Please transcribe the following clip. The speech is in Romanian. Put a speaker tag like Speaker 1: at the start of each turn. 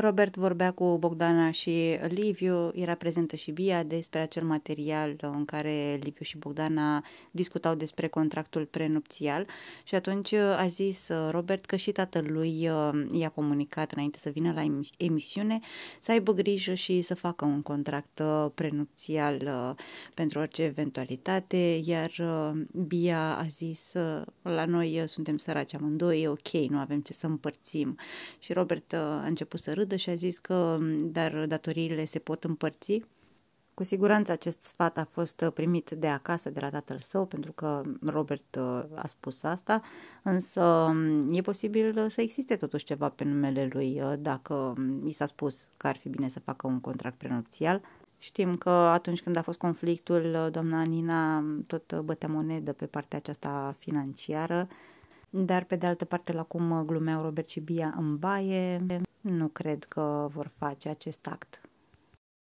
Speaker 1: Robert vorbea cu Bogdana și Liviu, era prezentă și Bia despre acel material în care Liviu și Bogdana discutau despre contractul prenupțial și atunci a zis uh, Robert că și tatălui uh, i-a comunicat înainte să vină la emisiune să aibă grijă și să facă un contract uh, prenupțial pentru orice eventualitate, iar Bia a zis la noi suntem săraci amândoi, e ok, nu avem ce să împărțim. Și Robert a început să râd râdă și a zis că dar datoriile se pot împărți. Cu siguranță acest sfat a fost uh, primit de acasă, de la tatăl său, pentru că Robert uh, a spus asta, însă um, e posibil uh, să existe totuși ceva pe numele lui dacă um, i s-a spus că ar fi bine să facă un contract prenupțial. Știm că atunci când a fost conflictul, doamna Nina um, tot bătea monedă pe partea aceasta financiară, dar pe de altă parte la cum glumeau Robert și Bia în baie, nu cred că vor face acest act.